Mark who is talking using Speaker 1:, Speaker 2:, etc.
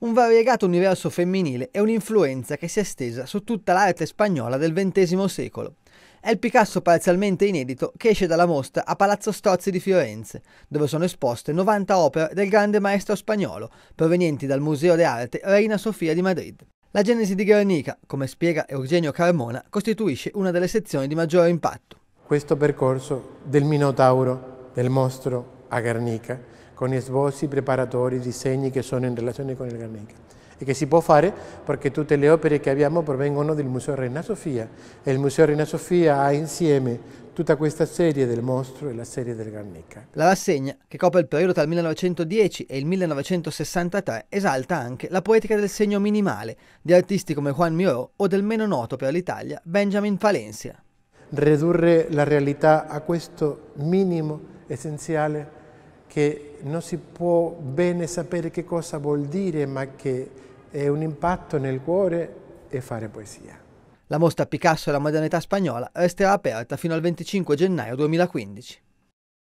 Speaker 1: un variegato universo femminile e un'influenza che si è estesa su tutta l'arte spagnola del XX secolo. È il Picasso parzialmente inedito che esce dalla mostra a Palazzo Strozzi di Firenze, dove sono esposte 90 opere del grande maestro spagnolo, provenienti dal Museo d'Arte Reina Sofia di Madrid. La genesi di Guernica, come spiega Eugenio Carmona, costituisce una delle sezioni di maggiore impatto. Questo percorso del Minotauro,
Speaker 2: del mostro a Guernica, con esbosi preparatori, disegni che sono in relazione con il Guernica e che si può fare perché tutte le opere che abbiamo provengono del Museo Reina
Speaker 1: Sofia e il Museo Reina Sofia ha insieme tutta questa serie del mostro e la serie del Guernica. La rassegna, che copre il periodo tra il 1910 e il 1963, esalta anche la poetica del segno minimale di artisti come Juan Miró o del meno noto per l'Italia Benjamin Valencia.
Speaker 2: Redurre la realtà a questo minimo essenziale che non si può bene sapere che cosa vuol
Speaker 1: dire, ma che è un impatto nel cuore e fare poesia. La mostra Picasso e la modernità spagnola resterà aperta fino al 25 gennaio 2015.